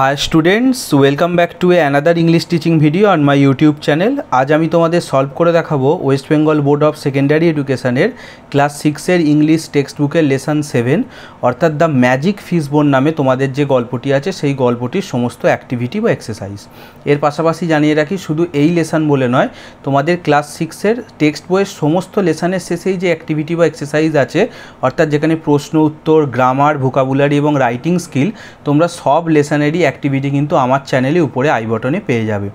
high students welcome back to a another English teaching video on my YouTube channel আজ আমি তোমাদের solve করে দেখাবো West Bengal board of secondary এডুকেশানের class সিক্সের ইংলিশ টেক্সট বুকের লেসন সেভেন অর্থাৎ দ্য ম্যাজিক ফিসবোন নামে তোমাদের যে গল্পটি আছে সেই গল্পটির সমস্ত অ্যাক্টিভিটি বা এক্সারসাইজ এর পাশাপাশি জানিয়ে রাখি শুধু এই লেসন বলে নয় তোমাদের ক্লাস সিক্সের টেক্সট বইয়ের সমস্ত লেসনের শেষেই যে অ্যাক্টিভিটি বা এক্সারসাইজ আছে অর্থাৎ যেখানে প্রশ্ন উত্তর গ্রামার ভোকাবুলারি এবং রাইটিং স্কিল তোমরা সব লেসনেরই অ্যাক্টিভিটি কিন্তু আমার চ্যানেলে উপরে আই বটনে পেয়ে যাবে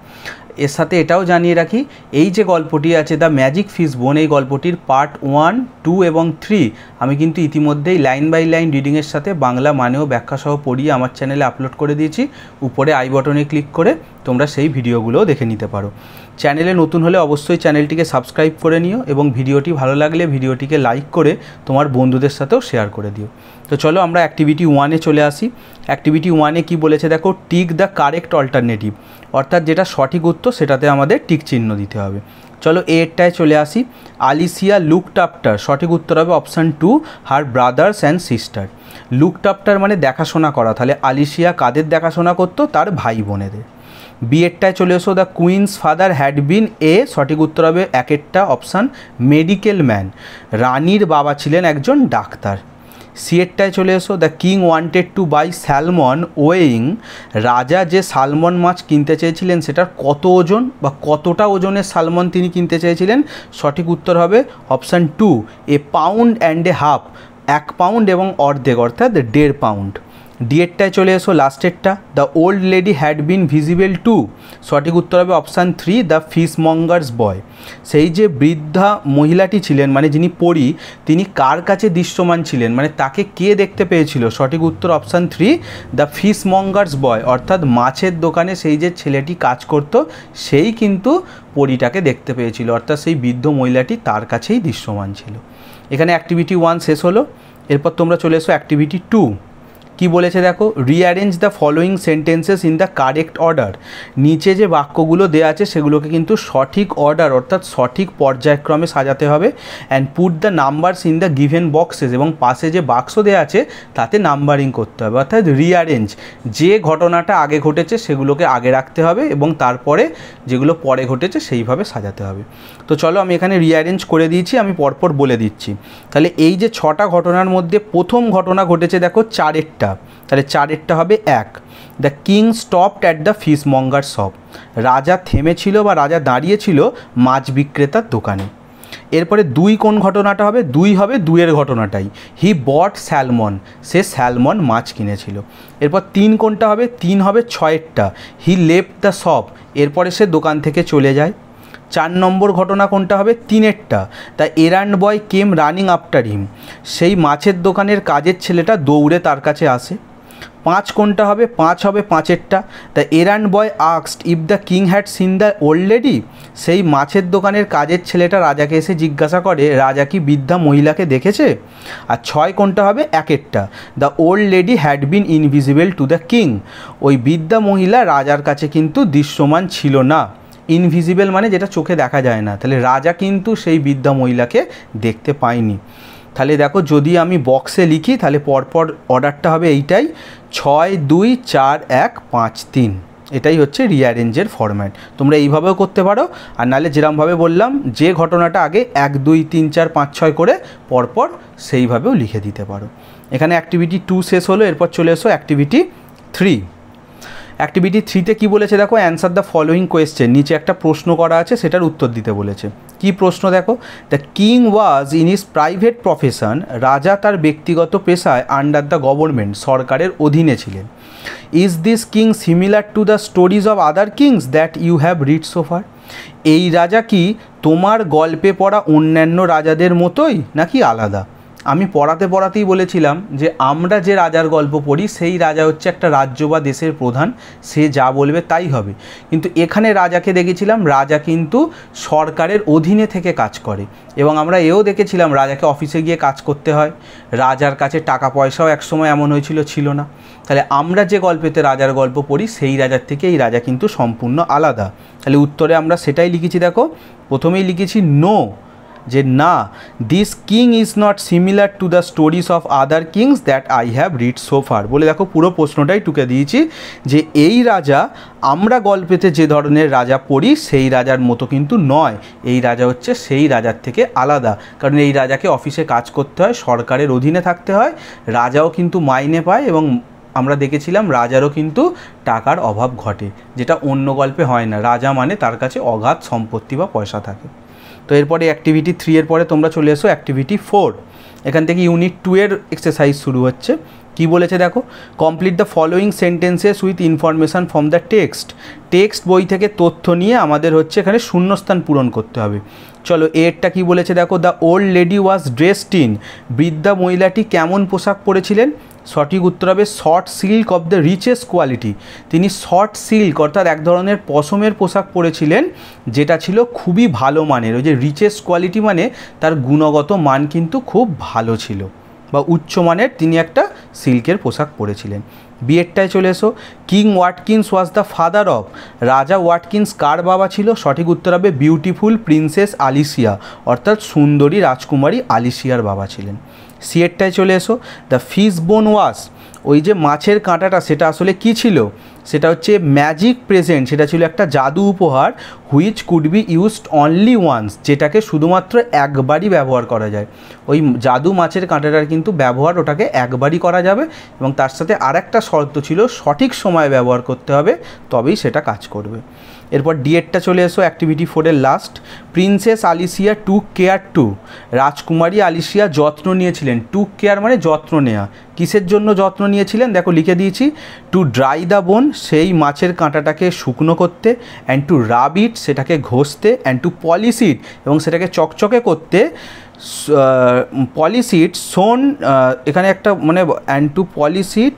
এর সাথে এটাও জানিয়ে রাখি এই যে গল্পটি আছে দ্য ম্যাজিক ফিস বোন এই গল্পটির পার্ট ওয়ান টু এবং থ্রি আমি কিন্তু ইতিমধ্যেই লাইন বাই লাইন রিডিংয়ের সাথে বাংলা মানেও ব্যাখ্যাসহ পড়িয়ে আমার চ্যানেলে আপলোড করে দিয়েছি উপরে আই বটনে ক্লিক করে তোমরা সেই ভিডিওগুলোও দেখে নিতে পারো চ্যানেলে নতুন হলে অবশ্যই চ্যানেলটিকে সাবস্ক্রাইব করে নিও এবং ভিডিওটি ভালো লাগলে ভিডিওটিকে লাইক করে তোমার বন্ধুদের সাথেও শেয়ার করে দিও তো চলো আমরা অ্যাক্টিভিটি ওয়ানে চলে আসি অ্যাক্টিভিটি ওয়ানে কি বলেছে দেখো টিক দ্য কারেক্ট অল্টারনেটিভ অর্থাৎ যেটা সঠিক উত্তর সেটাতে আমাদের টিক চিহ্ন দিতে হবে চলো এরটায় চলে আসি আলিসিয়া লুক টাপটার সঠিক উত্তর হবে option two her brothers and sister look after মানে দেখাশোনা করা তাহলে আলিসিয়া কাদের দেখাশোনা করতো তার ভাই বোনেদের বিএডটায় চলে এসো the queen's father had been a সঠিক উত্তর হবে একটা অপশান মেডিকেল ম্যান রানীর বাবা ছিলেন একজন ডাক্তার সিএডটায় চলে এসো the king wanted to buy salmon weighing রাজা যে সালমন মাছ কিনতে চেয়েছিলেন সেটার কত ওজন বা কতটা ওজনের সালমন তিনি কিনতে চেয়েছিলেন সঠিক উত্তর হবে option two a pound and a half এক পাউন্ড এবং অর্ধেক অর্থাৎ দেড় পাউন্ড ডিএরটায় চলে এসো লাস্টেরটা the old lady had been visible to সঠিক উত্তর হবে option three the fishmonger's boy সেই যে বৃদ্ধা মহিলাটি ছিলেন মানে যিনি পড়ি তিনি কার কাছে দৃশ্যমান ছিলেন মানে তাকে কে দেখতে পেয়েছিল সঠিক উত্তর option three the fishmonger's boy অর্থাৎ মাছের দোকানে সেই যে ছেলেটি কাজ করত সেই কিন্তু পরিটাকে দেখতে পেয়েছিল অর্থাৎ সেই বৃদ্ধ মহিলাটি তার কাছেই দৃশ্যমান ছিল এখানে অ্যাক্টিভিটি ওয়ান শেষ হলো এরপর তোমরা চলে এসো অ্যাক্টিভিটি টু কি বলেছে দেখো rearrange the following sentences in the correct order নিচে যে বাক্যগুলো দেওয়া আছে সেগুলোকে কিন্তু সঠিক অর্ডার অর্থাৎ সঠিক পর্যায়ক্রমে সাজাতে হবে and put the numbers in the given boxes এবং পাশে যে বাক্স দেওয়া আছে তাতে নাম্বারিং করতে হবে অর্থাৎ রিঅ্যারেঞ্জ যে ঘটনাটা আগে ঘটেছে সেগুলোকে আগে রাখতে হবে এবং তারপরে যেগুলো পরে ঘটেছে সেইভাবে সাজাতে হবে তো চলো আমি এখানে রিঅ্যারেঞ্জ করে দিয়েছি আমি পরপর বলে দিচ্ছি তাহলে এই যে ছটা ঘটনার মধ্যে প্রথম ঘটনা ঘটেছে দেখো চারেরটা তাহলে চারেরটা হবে এক the king stopped at the fishmonger shop রাজা থেমেছিল বা রাজা দাঁড়িয়েছিল মাছ বিক্রেতার দোকানে এরপরে দুই কোন ঘটনাটা হবে দুই হবে দুইয়ের ঘটনাটাই হি বট স্যালমন সে স্যালমন মাছ কিনেছিল এরপর তিন কোনটা হবে তিন হবে ছয়েরটা হি লেপ দ্য শপ এরপরে সে দোকান থেকে চলে যায় চার নম্বর ঘটনা কোনটা হবে তিনেরটা তা এরান্ড বয় কেম রানিং আফটার হিম সেই মাছের দোকানের কাজের ছেলেটা দৌড়ে তার কাছে আসে পাঁচ কোনটা হবে পাঁচ হবে পাঁচেরটা দ্য এরান্ড বয় আক্সড if the king had seen the old lady সেই মাছের দোকানের কাজের ছেলেটা রাজাকে এসে জিজ্ঞাসা করে রাজা কি বৃদ্ধা মহিলাকে দেখেছে আর ছয় কোনটা হবে একেরটা the old lady had been invisible to the king ওই বৃদ্ধা মহিলা রাজার কাছে কিন্তু দৃশ্যমান ছিল না ইনভিজিবল মানে যেটা চোখে দেখা যায় না তাহলে রাজা কিন্তু সেই বৃদ্ধা মহিলাকে দেখতে পায়নি তাহলে দেখো যদি আমি বক্সে লিখি তাহলে পরপর অর্ডারটা হবে এইটাই ছয় দুই চার এক পাঁচ তিন এটাই হচ্ছে রিঅ্যারেঞ্জের ফরম্যাট তোমরা এইভাবেও করতে পারো আর নাহলে যেরমভাবে বললাম যে ঘটনাটা আগে এক দুই তিন চার পাঁচ ছয় করে পরপর সেইভাবেও লিখে দিতে পারো এখানে অ্যাক্টিভিটি টু শেষ হলো এরপর চলে এসো অ্যাক্টিভিটি থ্রি অ্যাক্টিভিটি থ্রিতে কি বলেছে দেখো অ্যান্সার দ্য ফলোয়িং কোয়েশ্চেন নিচে একটা প্রশ্ন করা আছে সেটার উত্তর দিতে বলেছে কি প্রশ্ন দেখো the king was in his private profession রাজা তার ব্যক্তিগত পেশায় আন্ডার দ্য গভর্নমেন্ট সরকারের অধীনে ছিলেন is this king similar to the stories of other kings that you have read so far এই রাজা কি তোমার গল্পে পড়া অন্যান্য রাজাদের মতোই নাকি আলাদা আমি পড়াতে পড়াতেই বলেছিলাম যে আমরা যে রাজার গল্প পড়ি সেই রাজা হচ্ছে একটা রাজ্য বা দেশের প্রধান সে যা বলবে তাই হবে কিন্তু এখানে রাজাকে দেখেছিলাম রাজা কিন্তু সরকারের অধীনে থেকে কাজ করে এবং আমরা এও দেখেছিলাম রাজাকে অফিসে গিয়ে কাজ করতে হয় রাজার কাছে টাকা পয়সাও একসময় এমন হয়েছিল ছিল না তাহলে আমরা যে গল্পেতে রাজার গল্প পড়ি সেই রাজার থেকে এই রাজা কিন্তু সম্পূর্ণ আলাদা তাহলে উত্তরে আমরা সেটাই লিখেছি দেখো প্রথমেই লিখেছি নো যে না this king is not similar to the stories of other kings that I have read so far বলে দেখো পুরো প্রশ্নটাই টুকে দিয়েছি যে এই রাজা আমরা গল্পেতে যে ধরনের রাজা পড়ি সেই রাজার মতো কিন্তু নয় এই রাজা হচ্ছে সেই রাজার থেকে আলাদা কারণ এই রাজাকে অফিসে কাজ করতে হয় সরকারের অধীনে থাকতে হয় রাজাও কিন্তু মাইনে পায় এবং আমরা দেখেছিলাম রাজারও কিন্তু টাকার অভাব ঘটে যেটা অন্য গল্পে হয় না রাজা মানে তার কাছে অগাধ সম্পত্তি বা পয়সা থাকে তো এরপরে অ্যাক্টিভিটি থ্রি এর পরে তোমরা চলে এসো অ্যাক্টিভিটি ফোর এখান থেকে ইউনিট টু এর এক্সারসাইজ শুরু হচ্ছে কি বলেছে দেখো complete the following sentences with information from the text text বই থেকে তথ্য নিয়ে আমাদের হচ্ছে এখানে শূন্যস্থান পূরণ করতে হবে চলো এরটা কি বলেছে দেখো the old lady was dressed in বৃদ্ধা মহিলাটি কেমন পোশাক পরেছিলেন সঠিক উত্তর হবে short silk of the richest quality তিনি শর্ট সিল্ক অর্থাৎ এক ধরনের পশমের পোশাক পরেছিলেন যেটা ছিল খুবই ভালো মানের ওই যে রিচেস্ট কোয়ালিটি মানে তার গুণগত মান কিন্তু খুব ভালো ছিল বা উচ্চ মানের তিনি একটা সিল্কের পোশাক পরেছিলেন বিয়েরটায় চলে এসো king Watkins was the father of রাজা ওয়াটকিন্স কার বাবা ছিল সঠিক উত্তর হবে বিউটিফুল প্রিন্সেস আলিসিয়া অর্থাৎ সুন্দরী রাজকুমারী আলিসিয়ার বাবা ছিলেন সিয়েটটায় চলে এসো দ্য ফিশ বোন ওয়াশ ওই যে মাছের কাঁটাটা সেটা আসলে কি ছিল সেটা হচ্ছে ম্যাজিক প্রেজেন্ট সেটা ছিল একটা জাদু উপহার which could be used only once যেটাকে শুধুমাত্র একবারই ব্যবহার করা যায় ওই জাদু মাছের কাঁটাটার কিন্তু ব্যবহার ওটাকে একবারই করা যাবে এবং তার সাথে আর একটা শর্ত ছিল সঠিক সময়ে ব্যবহার করতে হবে তবেই সেটা কাজ করবে এরপর ডিএডটা চলে এসো অ্যাক্টিভিটি ফোরের last princess Alicia to care to রাজকুমারী আলিসিয়া যত্ন নিয়েছিলেন টু কেয়ার মানে যত্ন নেওয়া কিসের জন্য যত্ন নিয়েছিলেন দেখো লিখে দিয়েছি টু ড্রাই দ্য বোন সেই মাছের কাঁটাটাকে শুকনো করতে অ্যান্ড টু রাব ইট সেটাকে ঘষতে অ্যান্ড টু পলিশ ইট এবং সেটাকে চকচকে করতে পলিসিট সোন এখানে একটা মানে and to polish it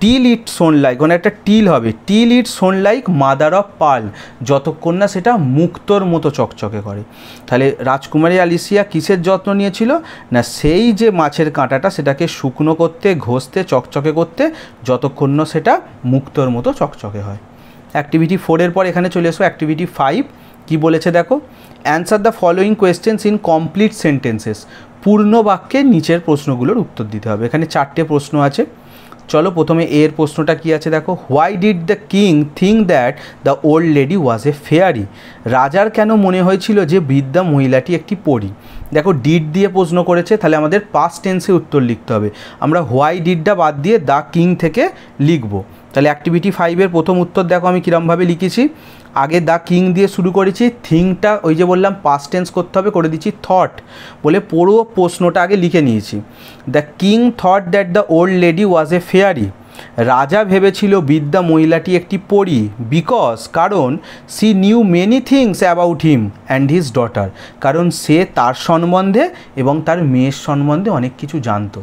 till it shone like মানে একটা টিল হবে till it shone like mother of pearl যতক্ষণ না সেটা মুক্তর মতো চকচকে করে তাহলে রাজকুমারী আলিসিয়া কিসের যত্ন নিয়েছিল না সেই যে মাছের কাঁটাটা সেটাকে শুকনো করতে ঘষতে চকচকে করতে যতক্ষণ না সেটা মুক্তর মতো চকচকে হয় অ্যাক্টিভিটি ফোরের পর এখানে চলে এসো অ্যাক্টিভিটি ফাইভ কি বলেছে দেখো answer the following questions in complete sentences পূর্ণ বাক্যে নিচের প্রশ্নগুলোর উত্তর দিতে হবে এখানে চারটে প্রশ্ন আছে চলো প্রথমে এর প্রশ্নটা কি আছে দেখো why did the king think that the old lady was a fairy রাজার কেন মনে হয়েছিল যে বৃদ্ধা মহিলাটি একটি পড়ি দেখো ডিড দিয়ে প্রশ্ন করেছে তাহলে আমাদের পাস্ট টেন্সে উত্তর লিখতে হবে আমরা হোয়াই ডিডটা বাদ দিয়ে দ্য কিং থেকে লিখবো তাহলে অ্যাক্টিভিটি ফাইভের প্রথম উত্তর দেখো আমি কীরমভাবে লিখেছি আগে দ্য কিং দিয়ে শুরু করেছি থিংটা ওই যে বললাম পাস টেন্স করতে হবে করে দিচ্ছি থট বলে পুরো প্রশ্নটা আগে লিখে নিয়েছি the king thought that the old lady was a fairy রাজা ভেবেছিল বিদ্যা মহিলাটি একটি পড়ি বিকজ কারণ she knew many things about him and his daughter কারণ সে তার সম্বন্ধে এবং তার মেয়ের সম্বন্ধে অনেক কিছু জানতো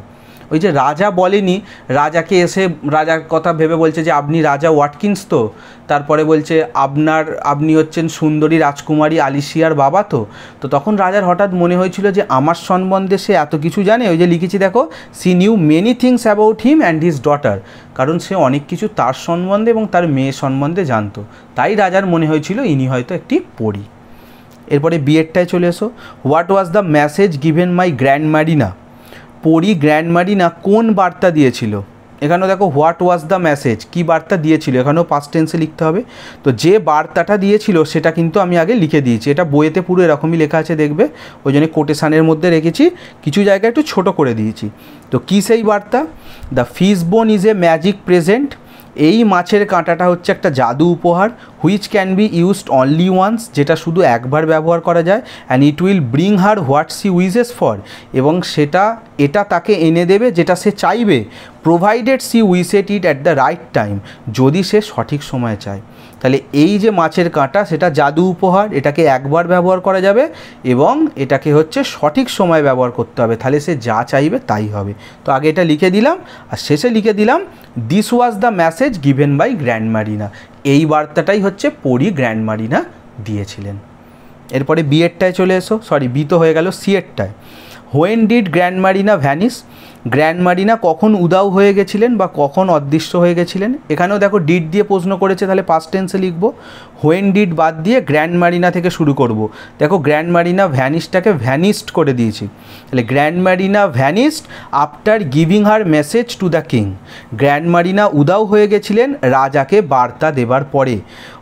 ওই যে রাজা বলেনি রাজাকে এসে রাজার কথা ভেবে বলছে যে আপনি রাজা ওয়াটকিন্স তো তারপরে বলছে আপনার আপনি হচ্ছেন সুন্দরী রাজকুমারী আলিশিয়ার বাবা তো তো তখন রাজার হঠাৎ মনে হয়েছিল যে আমার সম্বন্ধে সে এত কিছু জানে ওই যে লিখেছি দেখো she knew many things about him and his daughter কারণ সে অনেক কিছু তার সম্বন্ধে এবং তার মেয়ে সম্বন্ধে জানতো তাই রাজার মনে হয়েছিল ইনি হয়তো একটি পড়ি এরপরে বিয়েরটায় চলে এসো what was the message given by Grandmarina পরি গ্র্যান্ড মারিনা কোন বার্তা দিয়েছিল এখানেও দেখো হোয়াট ওয়াজ দ্য মেসেজ কি বার্তা দিয়েছিল এখানেও পাস্ট টেন্সে লিখতে হবে তো যে বার্তাটা দিয়েছিল সেটা কিন্তু আমি আগে লিখে দিয়েছি এটা বইয়েতে পুরো এরকমই লেখা আছে দেখবে ওই জন্য কোটেশানের মধ্যে রেখেছি কিছু জায়গা একটু ছোট করে দিয়েছি তো কী সেই বার্তা দ্য ফিস বোন ইজ এ ম্যাজিক প্রেজেন্ট এই মাছের কাঁটাটা হচ্ছে একটা জাদু উপহার which can be used only once যেটা শুধু একবার ব্যবহার করা যায় and it will bring her what she wishes for এবং সেটা এটা তাকে এনে দেবে যেটা সে চাইবে provided she wishes it at the right right টাইম যদি সে সঠিক সময়ে চায় তাহলে এই যে মাছের কাঁটা সেটা জাদু উপহার এটাকে একবার ব্যবহার করা যাবে এবং এটাকে হচ্ছে সঠিক সময় ব্যবহার করতে হবে তাহলে সে যা চাইবে তাই হবে তো আগে এটা লিখে দিলাম আর শেষে লিখে দিলাম this was the message given by Grandmarina এই বার্তাটাই হচ্ছে পরি গ্র্যান্ড মারিনা দিয়েছিলেন এরপরে বিয়েরটায় চলে এসো সরি বি তো হয়ে গেল সিয়েরটায় when did Grandmarina vanish Grandmarina কখন উদাও হয়ে গেছিলেন বা কখন অদৃশ্য হয়ে গেছিলেন এখানেও দেখো ডিড দিয়ে প্রশ্ন করেছে তাহলে পাস্ট টেন্সে লিখব হোয়েন ডিড বাদ দিয়ে গ্র্যান্ড মারিনা থেকে শুরু করব দেখো গ্র্যান্ড মারিনা ভ্যানিশটাকে ভ্যানিস্ট করে দিয়েছি তাহলে Grandmarina vanished after giving her message to the king Grandmarina উদাও হয়ে গেছিলেন রাজাকে বার্তা দেবার পরে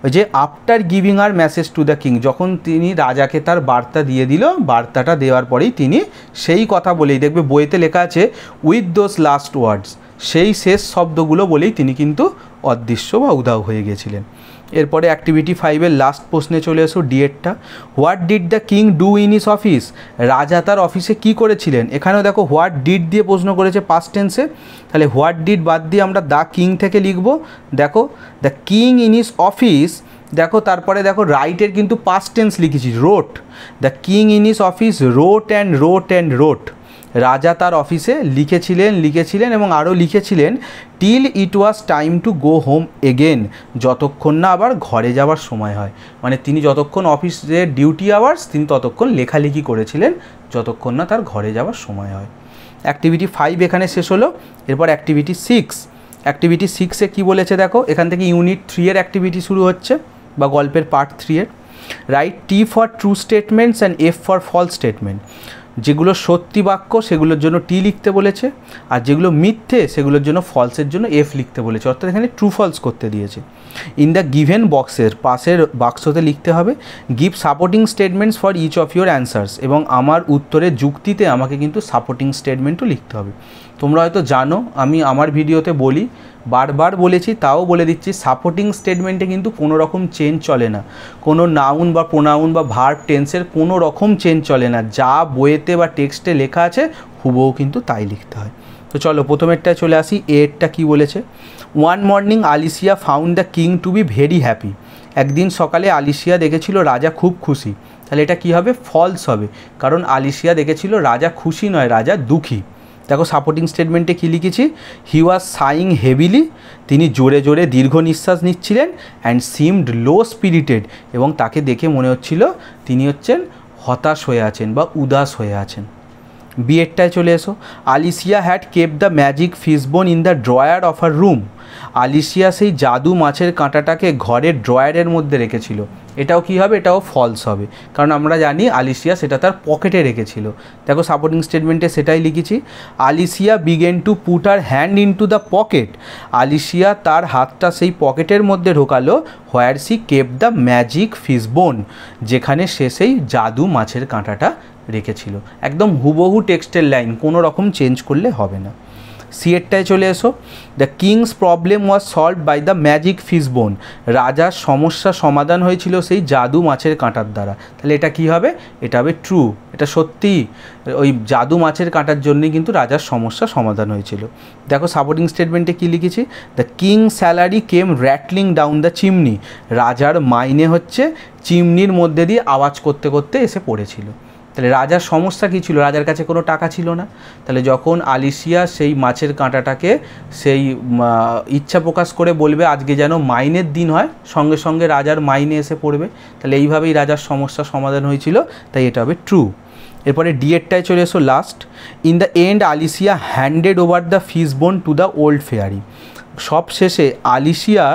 ওই যে after giving her message to the king যখন তিনি রাজাকে তার বার্তা দিয়ে দিল বার্তাটা দেওয়ার পরেই তিনি সেই কথা বলেই দেখবে বইতে লেখা আছে উইথ দোজ লাস্ট ওয়ার্ডস সেই শেষ শব্দগুলো বলেই তিনি কিন্তু অদৃশ্য বা উধাও হয়ে গেছিলেন এরপরে অ্যাক্টিভিটি ফাইভের লাস্ট প্রশ্নে চলে এসো ডিএডটা what did the king do in his office রাজা তার অফিসে কি করেছিলেন এখানেও দেখো হোয়াট ডিড দিয়ে প্রশ্ন করেছে পাস্ট টেন্সে তাহলে হোয়াট ডিড বাদ দিয়ে আমরা দ্য কিং থেকে লিখব দেখো the king in his office দেখো তারপরে দেখো রাইটের কিন্তু পাস্ট টেন্স লিখেছি wrote the king in his office wrote and wrote and wrote রাজা তার অফিসে লিখেছিলেন লিখেছিলেন এবং আরও লিখেছিলেন till it was time to go home again যতক্ষণ না আবার ঘরে যাওয়ার সময় হয় মানে তিনি যতক্ষণ অফিসে ডিউটি আওয়ার্স তিনি ততক্ষণ লেখালেখি করেছিলেন যতক্ষণ না তার ঘরে যাওয়ার সময় হয় অ্যাক্টিভিটি ফাইভ এখানে শেষ হলো এরপর অ্যাক্টিভিটি সিক্স অ্যাক্টিভিটি সিক্সে কি বলেছে দেখো এখান থেকে ইউনিট থ্রি এর অ্যাক্টিভিটি শুরু হচ্ছে বা গল্পের পার্ট থ্রি এর write T for true statements and F for false statement যেগুলো সত্যি বাক্য সেগুলোর জন্য টি লিখতে বলেছে আর যেগুলো মিথ্যে সেগুলোর জন্য ফলসের জন্য এফ লিখতে বলেছে অর্থাৎ এখানে ট্রু ফলস করতে দিয়েছে ইন দ্য গিভেন বক্সের পাশের বাক্সতে লিখতে হবে give supporting statements for each of your answers এবং আমার উত্তরের যুক্তিতে আমাকে কিন্তু সাপোর্টিং স্টেটমেন্টও লিখতে হবে তোমরা হয়তো জানো আমি আমার ভিডিওতে বলি বারবার বলেছি তাও বলে দিচ্ছি সাপোর্টিং স্টেটমেন্টে কিন্তু কোনো রকম চেঞ্জ চলে না কোনো নাউন বা প্রোনাউন বা ভার্ব টেন্সের কোনো রকম চেঞ্জ চলে না যা বইয়েতে বা টেক্সটে লেখা আছে হুবহু কিন্তু তাই লিখতে হয় তো চলো প্রথমেরটায় চলে আসি এরটা কি বলেছে one morning Alicia found the king to be very happy একদিন সকালে আলিসিয়া দেখেছিল রাজা খুব খুশি তাহলে এটা কি হবে ফলস হবে কারণ আলিসিয়া দেখেছিল রাজা খুশি নয় রাজা দুঃখী দেখো সাপোর্টিং স্টেটমেন্টে কী লিখেছি হি ওয়াজ সাইং হেভিলি তিনি জোরে জোরে দীর্ঘ নিঃশ্বাস নিচ্ছিলেন অ্যান্ড সিমড লো স্পিরিটেড এবং তাকে দেখে মনে হচ্ছিল তিনি হচ্ছেন হতাশ হয়ে আছেন বা উদাস হয়ে আছেন বিয়েরটায় চলে এসো Alicia had kept the magic fishbone in the drawer of her room Alicia সেই জাদু মাছের কাঁটাটাকে ঘরের ড্রয়ারের মধ্যে রেখেছিল এটাও কি হবে এটাও ফলস হবে কারণ আমরা জানি আলিসিয়া সেটা তার পকেটে রেখেছিল দেখো সাপোর্টিং স্টেটমেন্টে সেটাই লিখেছি Alicia began to put her hand into the pocket Alicia তার হাতটা সেই পকেটের মধ্যে ঢোকালো where she kept the magic fishbone যেখানে সে সেই জাদু মাছের কাঁটাটা রেখেছিল একদম হুবহু টেক্সটের লাইন কোনো রকম চেঞ্জ করলে হবে না সিয়েরটায় চলে এসো the king's problem was solved by the magic fish bone রাজার সমস্যা সমাধান হয়েছিল সেই জাদু মাছের কাঁটার দ্বারা তাহলে এটা কি হবে এটা হবে ট্রু এটা সত্যি ওই জাদু মাছের কাঁটার জন্যই কিন্তু রাজার সমস্যা সমাধান হয়েছিল দেখো সাপোর্টিং স্টেটমেন্টে কী লিখেছি the king salary came rattling down the chimney রাজার মাইনে হচ্ছে চিমনির মধ্যে দিয়ে আওয়াজ করতে করতে এসে পড়েছিল তাহলে রাজার সমস্যা কী ছিল রাজার কাছে কোনো টাকা ছিল না তাহলে যখন আলিসিয়া সেই মাছের কাঁটাটাকে সেই ইচ্ছা প্রকাশ করে বলবে আজকে যেন মাইনের দিন হয় সঙ্গে সঙ্গে রাজার মাইনে এসে পড়বে তাহলে এইভাবেই রাজার সমস্যা সমাধান হয়েছিল তাই এটা হবে ট্রু এরপরে ডিএডটায় চলে এসো last in the end Alicia handed over the fish bone to the old fairy সব শেষে আলিসিয়া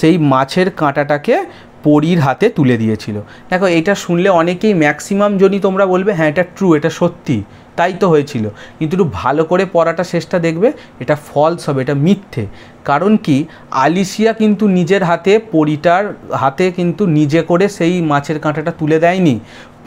সেই মাছের কাঁটাটাকে পরীর হাতে তুলে দিয়েছিল দেখো এটা শুনলে অনেকেই ম্যাক্সিমাম যদি তোমরা বলবে হ্যাঁ এটা ট্রু এটা সত্যি তাই তো হয়েছিল কিন্তু একটু ভালো করে পড়াটা শেষটা দেখবে এটা ফলস হবে এটা মিথ্যে কারণ কি আলিশিয়া কিন্তু নিজের হাতে পরিটার হাতে কিন্তু নিজে করে সেই মাছের কাঁটাটা তুলে দেয়নি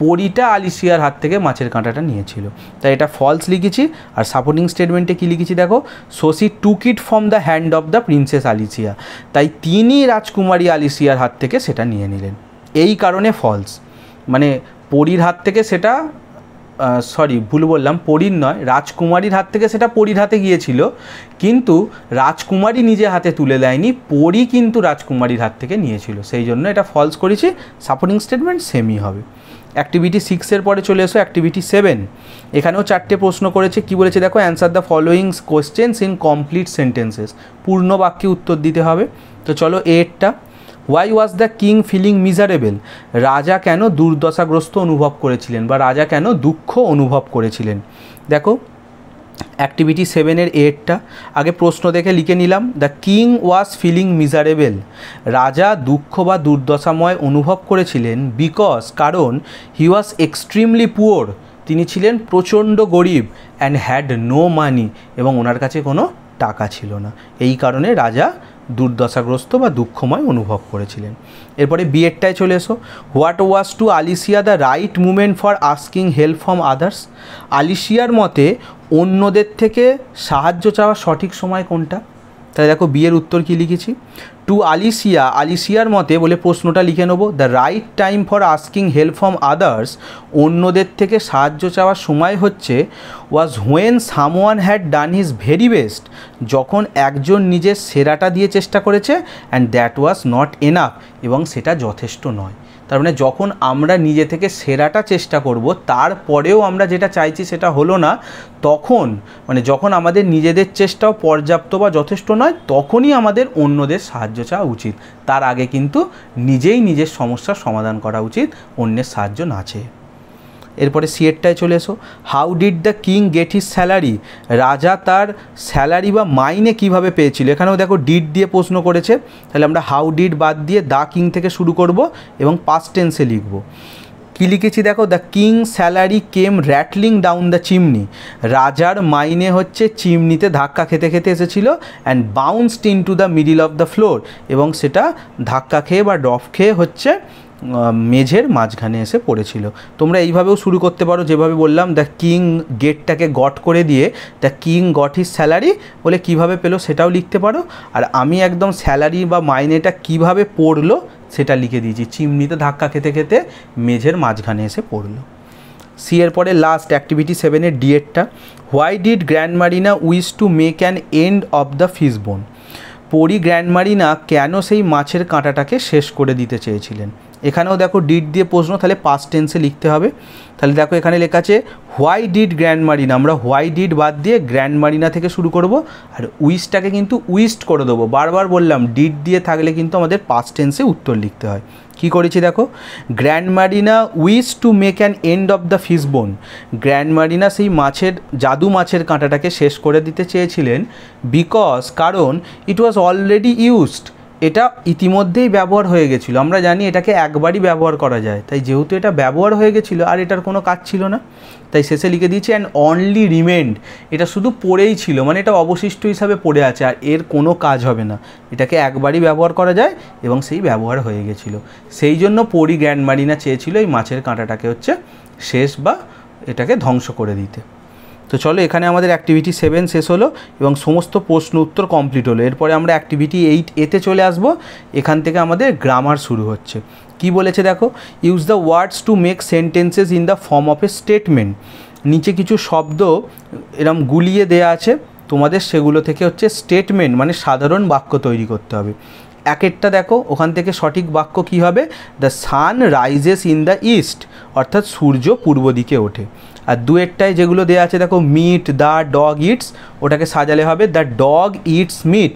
পরিটা আলিশিয়ার হাত থেকে মাছের কাঁটাটা নিয়েছিল তাই এটা ফলস লিখেছি আর সাপোর্টিং স্টেটমেন্টে কী লিখেছি দেখো she took it from the hand of the princess Alicia তাই তিনি রাজকুমারী আলিসিয়ার হাত থেকে সেটা নিয়ে নিলেন এই কারণে ফলস মানে পরীর হাত থেকে সেটা সরি ভুল বললাম পরীর নয় রাজকুমারীর হাত থেকে সেটা পরীর হাতে গিয়েছিল কিন্তু রাজকুমারী নিজে হাতে তুলে দেয়নি পরী কিন্তু রাজকুমারীর হাত থেকে নিয়েছিল সেই জন্য এটা ফলস করেছি সাপোর্টিং স্টেটমেন্ট সেমই হবে অ্যাক্টিভিটি সিক্সের পরে চলে এসো অ্যাক্টিভিটি সেভেন এখানেও চারটে প্রশ্ন করেছে কি বলেছে দেখো answer the followings questions in complete sentences পূর্ণ বাক্যে উত্তর দিতে হবে তো চলো এরটা why was the king feeling miserable রাজা কেন দুর্দশাগ্রস্ত অনুভব করেছিলেন বা রাজা কেন দুঃখ অনুভব করেছিলেন দেখো অ্যাক্টিভিটি সেভেনের এরটা আগে প্রশ্ন দেখে লিখে নিলাম the king was feeling miserable রাজা দুঃখ বা দুর্দশাময় অনুভব করেছিলেন বিকজ কারণ হি ওয়াজ এক্সট্রিমলি পুওর তিনি ছিলেন প্রচণ্ড গরিব অ্যান্ড হ্যাড নো মানি এবং ওনার কাছে কোনো টাকা ছিল না এই কারণে রাজা দুর্দশাগ্রস্ত বা দুঃখময় অনুভব করেছিলেন এরপরে বিএডটায় চলে এসো what was to Alicia the right moment for asking help from others আলিসিয়ার মতে অন্যদের থেকে সাহায্য চাওয়া সঠিক সময় কোনটা তাহলে দেখো বিয়ের উত্তর কি লিখেছি টু আলিসিয়া আলিসিয়ার মতে বলে প্রশ্নটা লিখে নেবো the right time for asking help from others অন্যদের থেকে সাহায্য চাওয়ার সময় হচ্ছে was when someone had done his very best যখন একজন নিজের সেরাটা দিয়ে চেষ্টা করেছে and that was not enough এবং সেটা যথেষ্ট নয় তার মানে যখন আমরা নিজে থেকে সেরাটা চেষ্টা করব তারপরেও আমরা যেটা চাইছি সেটা হলো না তখন মানে যখন আমাদের নিজেদের চেষ্টাও পর্যাপ্ত বা যথেষ্ট নয় তখনই আমাদের অন্যদের সাহায্য চাওয়া উচিত তার আগে কিন্তু নিজেই নিজের সমস্যার সমাধান করা উচিত অন্যের সাহায্য না চেয়ে এরপরে সিয়েরটায় চলে এসো how did the king get his salary রাজা তার স্যালারি বা মাইনে কিভাবে পেয়েছিল এখানেও দেখো ডিড দিয়ে প্রশ্ন করেছে তাহলে আমরা হাউ ডিড বাদ দিয়ে দ্য কিং থেকে শুরু করব এবং পাস্ট টেন্সে লিখব কি লিখেছি দেখো the king salary came rattling down the chimney রাজার মাইনে হচ্ছে চিমনিতে ধাক্কা খেতে খেতে এসেছিল and bounced into the middle of the floor এবং সেটা ধাক্কা খেয়ে বা ড্রফ খেয়ে হচ্ছে মেঝের মাঝখানে এসে পড়েছিল তোমরা এইভাবেও শুরু করতে পারো যেভাবে বললাম দ্য কিং গেটটাকে গট করে দিয়ে the king got his salary বলে কিভাবে পেলো সেটাও লিখতে পারো আর আমি একদম স্যালারি বা মাইনেটা কিভাবে পড়লো সেটা লিখে দিয়েছি চিমনিতে ধাক্কা খেতে খেতে মেঝের মাঝখানে এসে পড়লো সি এর পরে লাস্ট অ্যাক্টিভিটি সেভেনের ডিএটটা why did Grandmarina wish to make an end of the fish bone পরি গ্র্যান্ড মারিনা কেন সেই মাছের কাঁটাটাকে শেষ করে দিতে চেয়েছিলেন এখানেও দেখো ডিড দিয়ে প্রশ্ন তাহলে পাস টেন্সে লিখতে হবে তাহলে দেখো এখানে লেখা আছে হোয়াই ডিড গ্র্যান্ড মারিনা আমরা হোয়াই ডিড বাদ দিয়ে গ্র্যান্ড মারিনা থেকে শুরু করব আর উইস্টটাকে কিন্তু উইস্ট করে দেবো বারবার বললাম ডিড দিয়ে থাকলে কিন্তু আমাদের পাস টেন্সে উত্তর লিখতে হয় কি করেছি দেখো Grandmarina wish to make an end of the fish bone grand Marina সেই মাছের জাদু মাছের কাঁটাটাকে শেষ করে দিতে চেয়েছিলেন বিকজ কারণ ইট ওয়াজ অলরেডি ইউজড এটা ইতিমধ্যেই ব্যবহার হয়ে গেছিলো আমরা জানি এটাকে একবারই ব্যবহার করা যায় তাই যেহেতু এটা ব্যবহার হয়ে গেছিলো আর এটার কোনো কাজ ছিল না তাই শেষে লিখে দিয়েছি অ্যান্ড অনলি রিমেন্ড এটা শুধু পড়েই ছিল মানে এটা অবশিষ্ট হিসাবে পড়ে আছে আর এর কোনো কাজ হবে না এটাকে একবারই ব্যবহার করা যায় এবং সেই ব্যবহার হয়ে গেছিলো সেই জন্য পরি গ্র্যান্ড মারিনা চেয়েছিল এই মাছের কাঁটাটাকে হচ্ছে শেষ বা এটাকে ধ্বংস করে দিতে তো চলো এখানে আমাদের অ্যাক্টিভিটি সেভেন শেষ হলো এবং সমস্ত প্রশ্ন উত্তর কমপ্লিট হলো এরপরে আমরা অ্যাক্টিভিটি এইট এতে চলে আসব এখান থেকে আমাদের গ্রামার শুরু হচ্ছে কি বলেছে দেখো use the words to make sentences in the form of a statement নিচে কিছু শব্দ এরম গুলিয়ে দেয়া আছে তোমাদের সেগুলো থেকে হচ্ছে স্টেটমেন্ট মানে সাধারণ বাক্য তৈরি করতে হবে এক একটা দেখো ওখান থেকে সঠিক বাক্য কি হবে the sun rises in the east অর্থাৎ সূর্য পূর্ব দিকে ওঠে আর দু একটাই যেগুলো দেওয়া আছে দেখো মিট দ্য ডগ ইটস ওটাকে সাজালে হবে দ্য ডগ ইটস মিট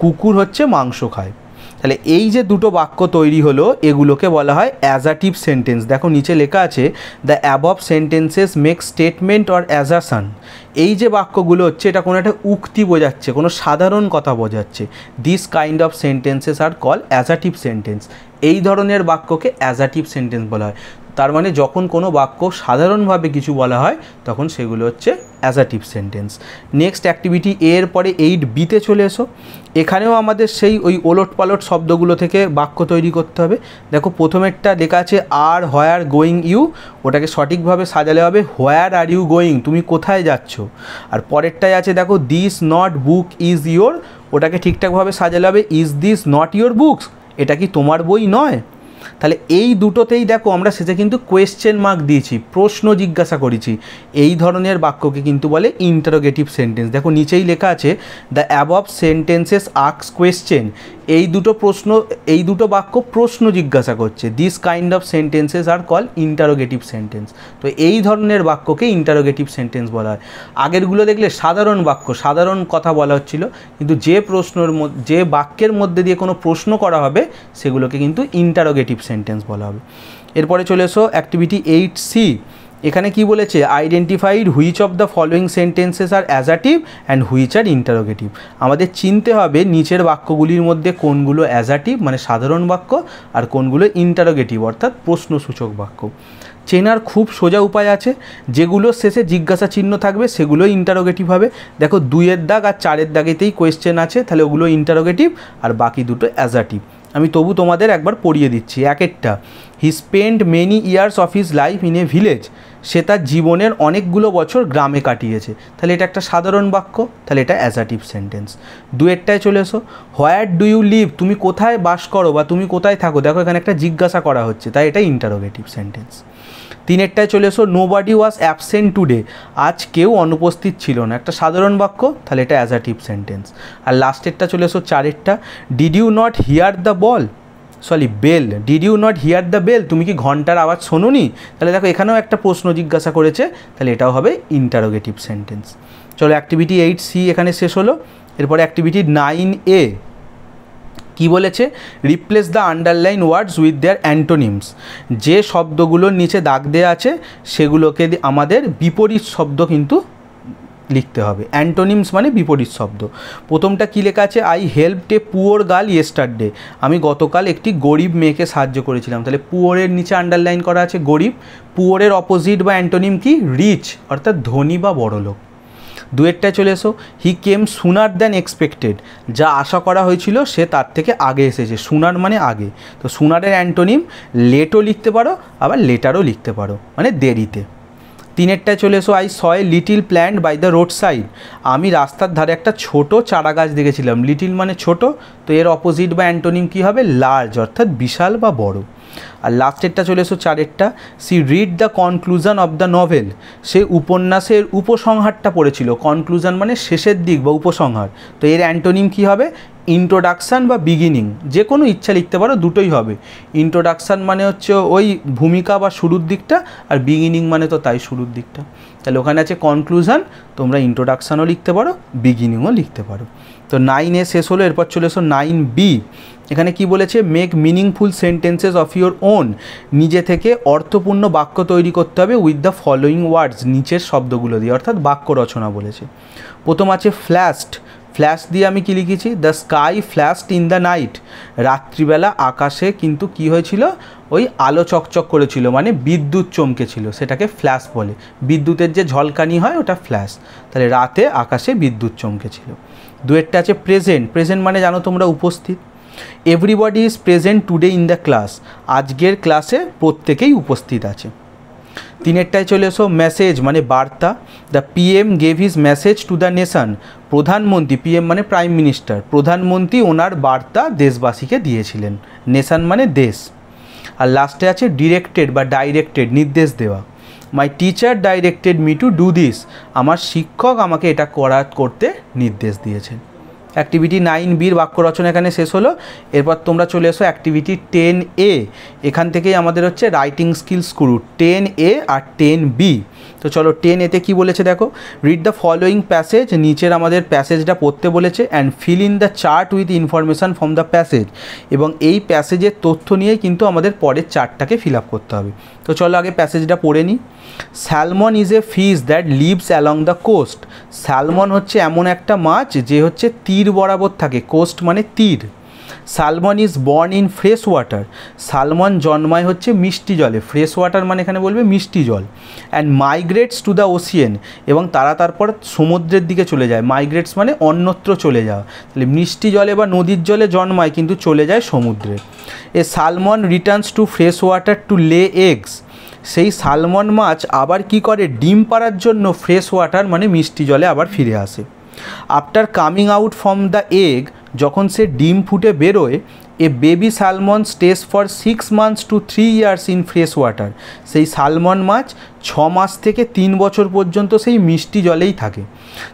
কুকুর হচ্ছে মাংস খায় তাহলে এই যে দুটো বাক্য তৈরি হলো এগুলোকে বলা হয় অ্যাজাটিভ সেন্টেন্স দেখো নিচে লেখা আছে the above sentences make statement or assertion এই যে বাক্যগুলো হচ্ছে এটা কোনো একটা উক্তি বোঝাচ্ছে কোনো সাধারণ কথা বোঝাচ্ছে this kind of sentences are call assertive sentence এই ধরনের বাক্যকে অ্যাজাটিভ সেন্টেন্স বলা হয় তার মানে যখন কোনো বাক্য সাধারণভাবে কিছু বলা হয় তখন সেগুলো হচ্ছে অ্যাজাটিভ সেন্টেন্স নেক্সট অ্যাক্টিভিটি এর পরে এইট বিতে চলে এসো এখানেও আমাদের সেই ওই ওলট পালট শব্দগুলো থেকে বাক্য তৈরি করতে হবে দেখো প্রথমেরটা লেখা আছে আর হোয়ার গোয়িং ইউ ওটাকে সঠিকভাবে সাজালে হবে হোয়ার আর ইউ গোয়িং তুমি কোথায় যাচ্ছ আর পরেরটায় আছে দেখো this not book is your ওটাকে ঠিকঠাকভাবে সাজালে হবে is this not your books এটা কি তোমার বই নয় তাহলে এই দুটোতেই দেখো আমরা সেটা কিন্তু কোয়েশ্চেন মার্ক দিয়েছি প্রশ্ন জিজ্ঞাসা করেছি এই ধরনের বাক্যকে কিন্তু বলে ইন্টারোগেটিভ সেন্টেন্স দেখো নিচেই লেখা আছে দ্য অ্যাবভ সেন্টেন্সেস আক্স কোয়েশ্চেন এই দুটো প্রশ্ন এই দুটো বাক্য প্রশ্ন জিজ্ঞাসা করছে this kind of sentences are call interrogative sentence তো এই ধরনের বাক্যকে ইন্টারোগেটিভ সেন্টেন্স বলা হয় আগেরগুলো দেখলে সাধারণ বাক্য সাধারণ কথা বলা হচ্ছিল কিন্তু যে প্রশ্নর যে বাক্যের মধ্যে দিয়ে কোনো প্রশ্ন করা হবে সেগুলোকে কিন্তু ইন্টারোগেটিভ সেন্টেন্স বলা হবে এরপরে চলে এসো অ্যাক্টিভিটি এইট সি এখানে কি বলেছে identified which of the following sentences are assertive and which are interrogative আমাদের চিনতে হবে নিচের বাক্যগুলির মধ্যে কোনগুলো অ্যাজাটিভ মানে সাধারণ বাক্য আর কোনগুলো ইন্টারোগেটিভ অর্থাৎ প্রশ্নসূচক বাক্য চেনার খুব সোজা উপায় আছে যেগুলো শেষে জিজ্ঞাসা চিহ্ন থাকবে সেগুলো ইন্টারোগেটিভ হবে দেখো দুইয়ের দাগ আর চারের দাগেতেই কোয়েশ্চেন আছে তাহলে ওগুলো ইন্টারোগেটিভ আর বাকি দুটো অ্যাজাটিভ আমি তবু তোমাদের একবার পড়িয়ে দিচ্ছি এক একটা he spend many years of his life in a village সে তার জীবনের অনেকগুলো বছর গ্রামে কাটিয়েছে তাহলে এটা একটা সাধারণ বাক্য তাহলে এটা অ্যাজাটিভ সেন্টেন্স দুয়েরটায় চলে এসো হোয়ার ডু ইউ লিভ তুমি কোথায় বাস করো বা তুমি কোথায় থাকো দেখো এখানে একটা জিজ্ঞাসা করা হচ্ছে তাই এটা ইন্টারোগেটিভ সেন্টেন্স তিনেরটায় চলে এসো nobody was absent today আজ কেউ অনুপস্থিত ছিল না একটা সাধারণ বাক্য তাহলে এটা অ্যাজাটিভ সেন্টেন্স আর লাস্টেরটা চলে এসো চারেরটা did you not hear the ball sorry bell did you not hear the bell তুমি কি ঘন্টার আওয়াজ শোনোনি তাহলে দেখো এখানেও একটা প্রশ্ন জিজ্ঞাসা করেছে তাহলে এটাও হবে ইন্টারোগেটিভ সেন্টেন্স চলো অ্যাক্টিভিটি এইট সি এখানে শেষ হলো এরপরে অ্যাক্টিভিটি নাইন এ কি বলেছে replace the underlined words with their antonyms যে শব্দগুলোর নিচে দাগ দেওয়া আছে সেগুলোকে আমাদের বিপরীত শব্দ কিন্তু লিখতে হবে অ্যান্টোনিমস মানে বিপরীত শব্দ প্রথমটা কী লেখা আছে I help a poor girl yesterday আমি গতকাল একটি গরিব মেয়েকে সাহায্য করেছিলাম তাহলে পুয়োরের নিচে আন্ডারলাইন করা আছে গরিব পুয়োরের অপোজিট বা অ্যান্টোনিম কি রিচ অর্থাৎ ধনী বা বড়লোক দুয়েরটা চলে এসো হি কেম সুনার দ্যান এক্সপেক্টেড যা আশা করা হয়েছিল সে তার থেকে আগে এসেছে সুনার মানে আগে তো সুনারের অ্যান্টোনিম লেটও লিখতে পারো আবার লেটারও লিখতে পারো মানে দেরিতে তিনেরটায় চলে এসো I saw little plant by the road side আমি রাস্তার ধারে একটা ছোট চারা গাছ দেখেছিলাম লিটিল মানে ছোট তো এর অপোজিট বা অ্যান্টোনিম কী হবে লার্জ অর্থাৎ বিশাল বা বড় আর লাস্টেরটা চলে এসো চারেরটা C read the conclusion of the novel সে উপন্যাসের উপসংহারটা পড়েছিল কনক্লুশন মানে শেষের দিক বা উপসংহার তো এর অ্যান্টোনিম কী হবে ইন্ট্রোডাকশান বা বিগিনিং যে কোনো ইচ্ছা লিখতে পারো দুটোই হবে ইন্ট্রোডাকশান মানে হচ্ছে ওই ভূমিকা বা শুরুর দিকটা আর বিগিনিং মানে তো তাই শুরুর দিকটা তাহলে ওখানে আছে কনক্লুশন তোমরা ইন্ট্রোডাকশানও লিখতে পারো বিগিনিংও লিখতে পারো তো নাইন এ শেষ হলো এরপর চলে এসো নাইন বি এখানে কি বলেছে make meaningful sentences of your own নিজে থেকে অর্থপূর্ণ বাক্য তৈরি করতে হবে উইথ দ্য ফলোয়িং ওয়ার্ডস নিচের শব্দগুলো দিয়ে অর্থাৎ বাক্য রচনা বলেছে প্রথম আছে ফ্ল্যাশড ফ্ল্যাশ দিয়ে আমি কি লিখেছি the sky flashed in the night রাত্রিবেলা আকাশে কিন্তু কি হয়েছিল ওই আলো চকচক করেছিল মানে বিদ্যুৎ চমকেছিল সেটাকে ফ্ল্যাশ বলে বিদ্যুতের যে ঝলকানি হয় ওটা ফ্ল্যাশ তাহলে রাতে আকাশে বিদ্যুৎ চমকেছিল দুয়েরটা আছে প্রেজেন্ট প্রেজেন্ট মানে জানো তোমরা উপস্থিত everybody is present today in the class আজকের ক্লাসে প্রত্যেকেই উপস্থিত আছে তিনেরটায় চলে এসো মেসেজ মানে বার্তা the PM gave his message to the nation প্রধানমন্ত্রী পিএম মানে প্রাইম মিনিস্টার প্রধানমন্ত্রী ওনার বার্তা দেশবাসীকে দিয়েছিলেন নেশান মানে দেশ আর লাস্টে আছে ডিরেক্টেড বা ডাইরেক্টেড নির্দেশ দেওয়া my teacher directed me to do this আমার শিক্ষক আমাকে এটা করা করতে নির্দেশ দিয়েছেন অ্যাক্টিভিটি নাইন বির বাক্য রচনা এখানে শেষ হলো এরপর তোমরা চলে এসো অ্যাক্টিভিটি টেন এ এখান থেকেই আমাদের হচ্ছে রাইটিং স্কিল স্ক্রু টেন এ আর টেন বি তো চলো টেন এতে কি বলেছে দেখো রিড দ্য ফলোয়িং প্যাসেজ নিচের আমাদের প্যাসেজটা পড়তে বলেছে and fill in the chart with information from the passage এবং এই প্যাসেজের তথ্য নিয়ে কিন্তু আমাদের পরের চার্টটাকে ফিল আপ করতে হবে তো চলো আগে প্যাসেজটা পড়ে নিই salmon is a fish that lives along the coast salmon হচ্ছে এমন একটা মাছ যে হচ্ছে তীর তীর বরাবর থাকে কোস্ট মানে তীর salmon is born in fresh water salmon জন্মায় হচ্ছে মিষ্টি জলে ফ্রেশ ওয়াটার মানে এখানে বলবে মিষ্টি জল and migrates to the ocean এবং তারা তারপর সমুদ্রের দিকে চলে যায় মাইগ্রেটস মানে অন্যত্র চলে যাওয়া তাহলে মিষ্টি জলে বা নদীর জলে জন্মায় কিন্তু চলে যায় সমুদ্রে a salmon returns to fresh water to lay eggs সেই সালমন মাছ আবার কি করে ডিম পাড়ার জন্য ফ্রেশ ওয়াটার মানে মিষ্টি জলে আবার ফিরে আসে after coming out from the egg যখন সে ডিম ফুটে বেরোয় a baby salmon stays for six months to three years in fresh water সেই সালমন মাছ ছ মাস থেকে তিন বছর পর্যন্ত সেই মিষ্টি জলেই থাকে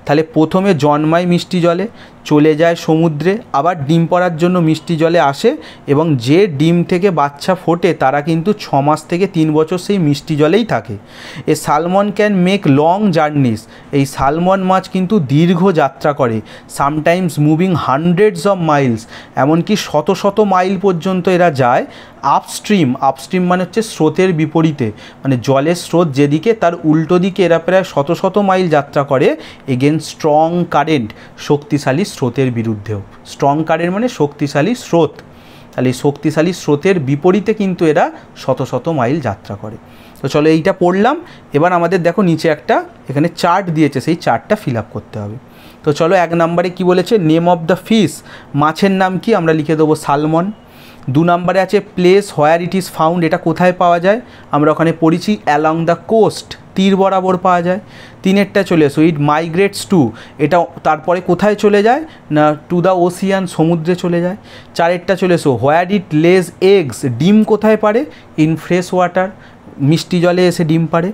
তাহলে প্রথমে জন্মায় মিষ্টি জলে চলে যায় সমুদ্রে আবার ডিম পড়ার জন্য মিষ্টি জলে আসে এবং যে ডিম থেকে বাচ্চা ফোটে তারা কিন্তু ছ মাস থেকে তিন বছর সেই মিষ্টি জলেই থাকে a salmon can make long journeys এই সালমন মাছ কিন্তু দীর্ঘ যাত্রা করে sometimes moving hundreds of miles এমনকি শত শত মাইল পর্যন্ত এরা যায় আপস্ট্রিম আপস্ট্রিম মানে হচ্ছে স্রোতের বিপরীতে মানে জলের স্রোত যেদিকে তার উল্টো দিকে এরা প্রায় শত শত মাইল যাত্রা করে এগেন স্ট্রং কারেন্ট শক্তিশালী স্রোতের বিরুদ্ধেও স্ট্রং কারেন্ট মানে শক্তিশালী স্রোত তাহলে শক্তিশালী স্রোতের বিপরীতে কিন্তু এরা শত শত মাইল যাত্রা করে তো চলো এইটা পড়লাম এবার আমাদের দেখো নিচে একটা এখানে চার্ট দিয়েছে সেই চার্টটা ফিল আপ করতে হবে তো চলো এক নম্বরে কি বলেছে নেম অফ দ্য ফিস মাছের নাম কি আমরা লিখে দেবো সালমন দু নম্বরে আছে place where it is found এটা কোথায় পাওয়া যায় আমরা ওখানে পড়েছি অ্যালং দ্য কোস্ট তীর বরাবর পাওয়া যায় তিনেরটা চলে আসো ইট মাইগ্রেটস টু এটা তারপরে কোথায় চলে যায় না টু দ্য ওসিয়ান সমুদ্রে চলে যায় চারেরটা চলে এসো হোয়ার ইট লেজ এগস ডিম কোথায় পারে ইন ফ্রেশ ওয়াটার মিষ্টি জলে এসে ডিম পারে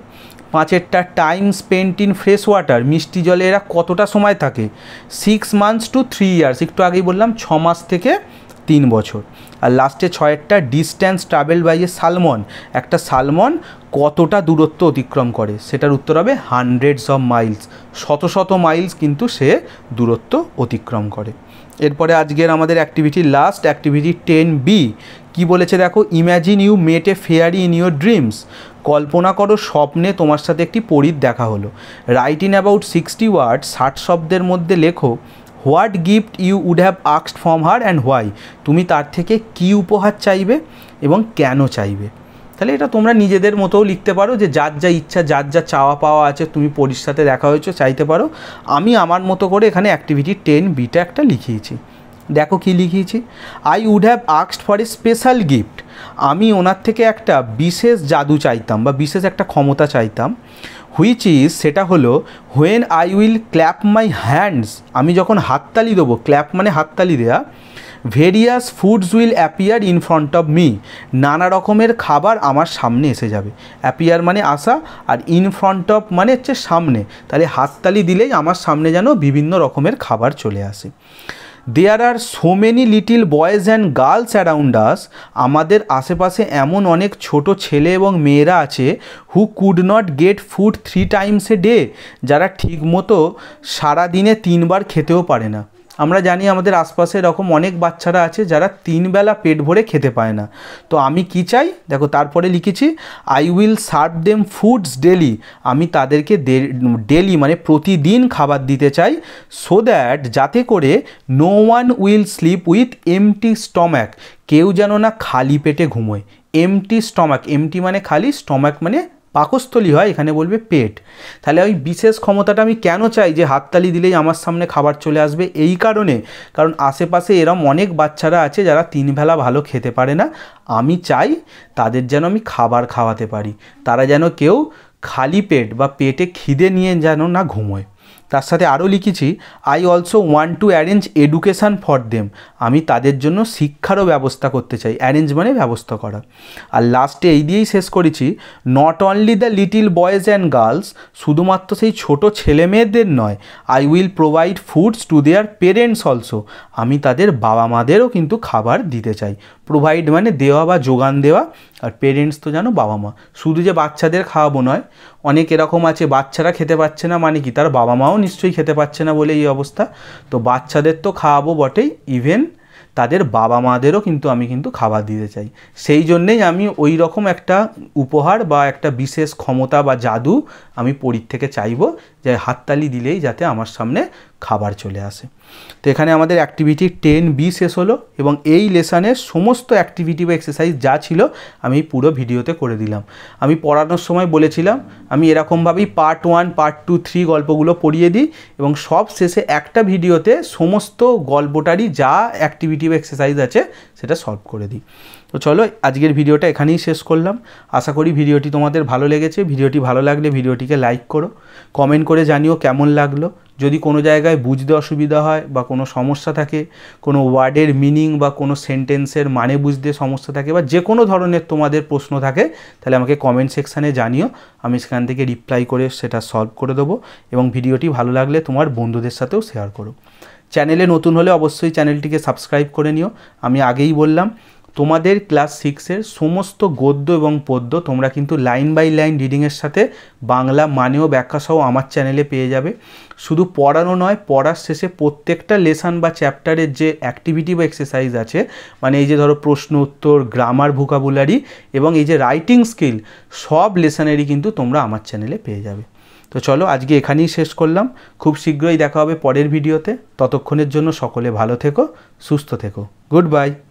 পাঁচেরটা time spent in fresh water মিষ্টি জলে এরা কতটা সময় থাকে six months to three years একটু আগেই বললাম ছ মাস থেকে তিন বছর আর লাস্টে ছয়েরটা distance travel by a salmon একটা সালমন কতটা দূরত্ব অতিক্রম করে সেটার উত্তর হবে হান্ড্রেডস অফ মাইলস শত শত মাইলস কিন্তু সে দূরত্ব অতিক্রম করে এরপরে আজকের আমাদের activity last activity ten B কি বলেছে দেখো imagine you met a fairy in your dreams কল্পনা করো স্বপ্নে তোমার সাথে একটি পরীর দেখা হলো write in about sixty word ষাট শব্দের মধ্যে লেখো what gift you would have আক্সড ফ্রম হার অ্যান্ড হোয়াই তুমি তার থেকে কি উপহার চাইবে এবং কেন চাইবে তাহলে এটা তোমরা নিজেদের মতোও লিখতে পারো যে যার যা ইচ্ছা যার যা চাওয়া পাওয়া আছে তুমি পরির সাথে দেখা হয়েছো চাইতে পারো আমি আমার মতো করে এখানে অ্যাক্টিভিটি টেন বিটা একটা লিখিয়েছি দেখো কি লিখিয়েছি আই উড হ্যাভ আক্সড ফর এ স্পেশাল গিফট আমি ওনার থেকে একটা বিশেষ জাদু চাইতাম বা বিশেষ একটা ক্ষমতা চাইতাম হুইচ ইজ সেটা হলো when I will clap my hands আমি যখন হাততালি দেবো ক্ল্যাপ মানে হাততালি দেয়া various foods will appear in front of me নানা রকমের খাবার আমার সামনে এসে যাবে অ্যাপিয়ার মানে আসা আর ইন ফ্রন্ট অফ মানে হচ্ছে সামনে তাহলে হাততালি দিলেই আমার সামনে যেন বিভিন্ন রকমের খাবার চলে আসে there are so many little boys and girls around us আমাদের আশেপাশে এমন অনেক ছোট ছেলে এবং মেয়েরা আছে who could not get food three times a day যারা ঠিকমতো সারাদিনে তিনবার খেতেও পারে না আমরা জানি আমাদের আশপাশে এরকম অনেক বাচ্চারা আছে যারা তিনবেলা পেট ভরে খেতে পায় না তো আমি কি চাই দেখো তারপরে লিখেছি I will serve them foods daily আমি তাদেরকে ডেলি মানে প্রতিদিন খাবার দিতে চাই সো দ্যাট যাতে করে no one will sleep with empty stomach কেউ যেন না খালি পেটে ঘুমোয় এমটি স্টমাক এমটি মানে খালি স্টমাক মানে পাকস্থলী হয় এখানে বলবে পেট তাহলে ওই বিশেষ ক্ষমতাটা আমি কেন চাই যে হাততালি দিলেই আমার সামনে খাবার চলে আসবে এই কারণে কারণ আশেপাশে এরম অনেক বাচ্চারা আছে যারা তিন ভালো খেতে পারে না আমি চাই তাদের যেন আমি খাবার খাওয়াতে পারি তারা যেন কেউ খালি পেট বা পেটে খিদে নিয়ে যেন না ঘুমোয় তার সাথে আরও লিখেছি I also want to arrange education for them আমি তাদের জন্য শিক্ষারও ব্যবস্থা করতে চাই অ্যারেঞ্জ মানে ব্যবস্থা করা আর লাস্টে এই দিয়েই শেষ করেছি not only the little boys and girls শুধুমাত্র সেই ছোট ছেলে মেয়েদের নয় I will provide foods to their parents also আমি তাদের বাবা মাদেরও কিন্তু খাবার দিতে চাই প্রোভাইড মানে দেওয়া বা যোগান দেওয়া আর পেরেন্টস তো জানো বাবা মা শুধু যে বাচ্চাদের খাওয়াবো নয় অনেক এরকম আছে বাচ্চারা খেতে পাচ্ছে না মানে কি তার বাবা মাও নিশ্চয়ই খেতে পাচ্ছে না বলে এই অবস্থা তো বাচ্চাদের তো খাওয়াবো বটেই ইভেন তাদের বাবা মাদেরও কিন্তু আমি কিন্তু খাবার দিতে চাই সেই জন্যেই আমি ওই রকম একটা উপহার বা একটা বিশেষ ক্ষমতা বা জাদু আমি পরীর থেকে চাইব যে হাততালি দিলেই যাতে আমার সামনে খাবার চলে আসে তো এখানে আমাদের অ্যাক্টিভিটি টেন বি শেষ হলো এবং এই লেসানের সমস্ত অ্যাক্টিভিটি বা এক্সারসাইজ যা ছিল আমি পুরো ভিডিওতে করে দিলাম আমি পড়ানোর সময় বলেছিলাম আমি এরকমভাবেই part one part two three গল্পগুলো পড়িয়ে দিই এবং সব শেষে একটা ভিডিওতে সমস্ত গল্পটারই যা অ্যাক্টিভিটি বা এক্সারসাইজ আছে সেটা সলভ করে দিই তো চলো আজকের ভিডিওটা এখানেই শেষ করলাম আশা করি ভিডিওটি তোমাদের ভালো লেগেছে ভিডিওটি ভালো লাগলে ভিডিওটিকে লাইক করো কমেন্ট করে জানিও কেমন লাগলো যদি কোনো জায়গায় বুঝতে অসুবিধা হয় বা কোনো সমস্যা থাকে কোনো ওয়ার্ডের মিনিং বা কোনো সেন্টেন্সের মানে বুঝতে সমস্যা থাকে বা যে কোনো ধরনের তোমাদের প্রশ্ন থাকে তাহলে আমাকে কমেন্ট সেকশানে জানিও আমি সেখান থেকে রিপ্লাই করে সেটা সলভ করে দেবো এবং ভিডিওটি ভালো লাগলে তোমার বন্ধুদের সাথেও শেয়ার করো চ্যানেলে নতুন হলে অবশ্যই চ্যানেলটিকে সাবস্ক্রাইব করে নিও আমি আগেই বললাম তোমাদের ক্লাস সিক্সের সমস্ত গদ্য এবং পদ্য তোমরা কিন্তু লাইন বাই লাইন রিডিংয়ের সাথে বাংলা মানেও ব্যাখ্যাসহ আমার চ্যানেলে পেয়ে যাবে শুধু পড়ানো নয় পড়ার শেষে প্রত্যেকটা লেসান বা চ্যাপ্টারের যে অ্যাক্টিভিটি বা এক্সারসাইজ আছে মানে এই যে ধরো প্রশ্ন উত্তর গ্রামার ভোকাবুলারি এবং এই যে রাইটিং স্কিল সব লেসানেরই কিন্তু তোমরা আমার চ্যানেলে পেয়ে যাবে তো চলো আজকে এখানেই শেষ করলাম খুব শীঘ্রই দেখা হবে পরের ভিডিওতে ততক্ষণের জন্য সকলে ভালো থেকো সুস্থ থেকো গুড বাই